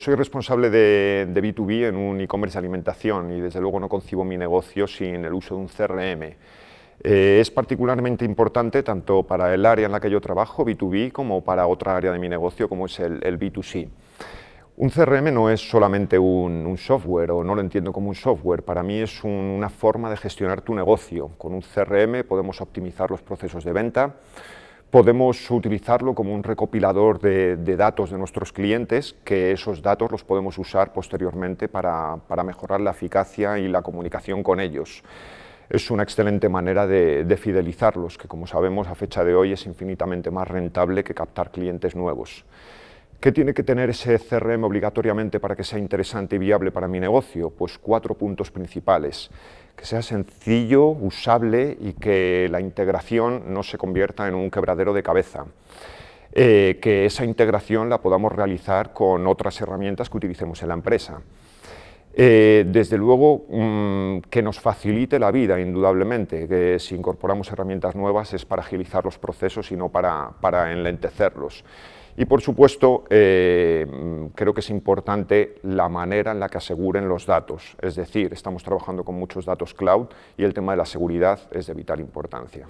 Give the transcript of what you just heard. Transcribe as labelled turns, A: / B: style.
A: Soy responsable de, B2B en un e-commerce de alimentación y desde luego no concibo mi negocio sin el uso de un CRM. Eh, es particularmente importante tanto para el área en la que yo trabajo, B2B, como para otra área de mi negocio, como es el, B2C. Un CRM no es solamente un, software o no lo entiendo como un software, para mí es una forma de gestionar tu negocio. Con un CRM podemos optimizar los procesos de venta, podemos utilizarlo como un recopilador de, datos de nuestros clientes, que esos datos los podemos usar posteriormente para, mejorar la eficacia y la comunicación con ellos. Es una excelente manera de fidelizarlos, que como sabemos a fecha de hoy es infinitamente más rentable que captar clientes nuevos. ¿Qué tiene que tener ese CRM obligatoriamente para que sea interesante y viable para mi negocio? Pues cuatro puntos principales. Que sea sencillo, usable y que la integración no se convierta en un quebradero de cabeza. Eh, que esa integración la podamos realizar con otras herramientas que utilicemos en la empresa. Eh, desde luego, mm, que nos facilite la vida, indudablemente, que si incorporamos herramientas nuevas es para agilizar los procesos y no para, enlentecerlos. Y por supuesto, eh, creo que es importante la manera en la que aseguren los datos, es decir, estamos trabajando con muchos datos cloud y el tema de la seguridad es de vital importancia.